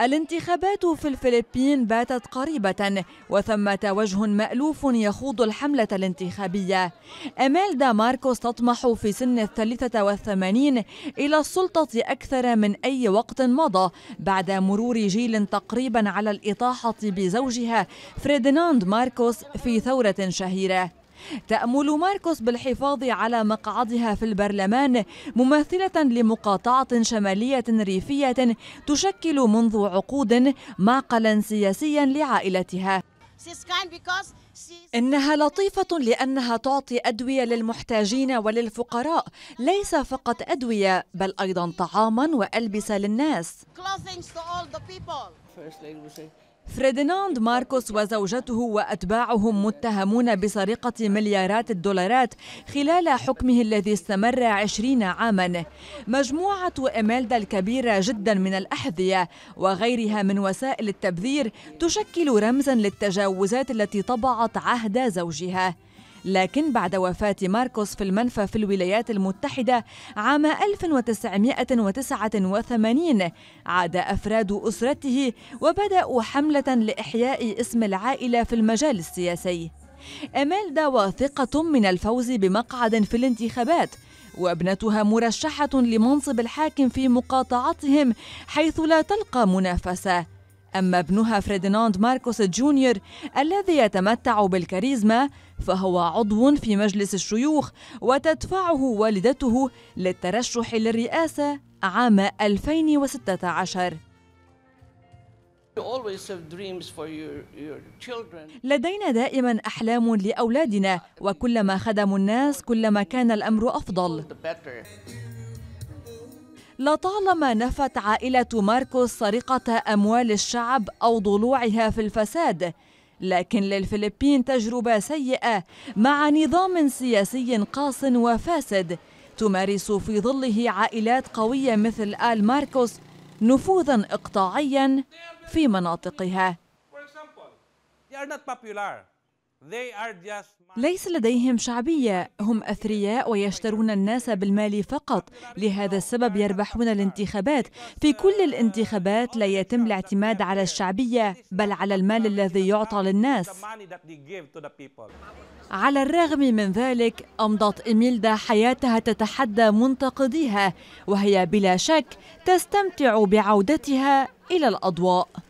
الانتخابات في الفلبين باتت قريبة وثمة وجه مألوف يخوض الحملة الانتخابية أميلدا ماركوس تطمح في سن الثالثة والثمانين إلى السلطة أكثر من أي وقت مضى بعد مرور جيل تقريبا على الإطاحة بزوجها فرديناند ماركوس في ثورة شهيرة تأمل ماركوس بالحفاظ على مقعدها في البرلمان مماثلة لمقاطعة شمالية ريفية تشكل منذ عقود معقلا سياسيا لعائلتها إنها لطيفة لأنها تعطي أدوية للمحتاجين وللفقراء ليس فقط أدوية بل أيضا طعاما وألبسة للناس فرديناند ماركوس وزوجته وأتباعهم متهمون بسرقة مليارات الدولارات خلال حكمه الذي استمر عشرين عاما مجموعة إميلدا الكبيرة جدا من الأحذية وغيرها من وسائل التبذير تشكل رمزا للتجاوزات التي طبعت عهد زوجها لكن بعد وفاة ماركوس في المنفى في الولايات المتحدة عام 1989 عاد أفراد أسرته وبدأوا حملة لإحياء اسم العائلة في المجال السياسي إميلدا واثقة من الفوز بمقعد في الانتخابات وابنتها مرشحة لمنصب الحاكم في مقاطعتهم حيث لا تلقى منافسة أما ابنها فرديناند ماركوس جونيور الذي يتمتع بالكاريزما فهو عضو في مجلس الشيوخ وتدفعه والدته للترشح للرئاسة عام 2016 لدينا دائما أحلام لأولادنا وكلما خدموا الناس كلما كان الأمر أفضل لطالما نفت عائلة ماركوس سرقة أموال الشعب أو ضلوعها في الفساد لكن للفلبين تجربة سيئة مع نظام سياسي قاس وفاسد تمارس في ظله عائلات قوية مثل آل ماركوس نفوذا إقطاعيا في مناطقها. They are not popular. ليس لديهم شعبية هم أثرياء ويشترون الناس بالمال فقط لهذا السبب يربحون الانتخابات في كل الانتخابات لا يتم الاعتماد على الشعبية بل على المال الذي يعطى للناس على الرغم من ذلك أمضت إيميلدا حياتها تتحدى منتقديها وهي بلا شك تستمتع بعودتها إلى الأضواء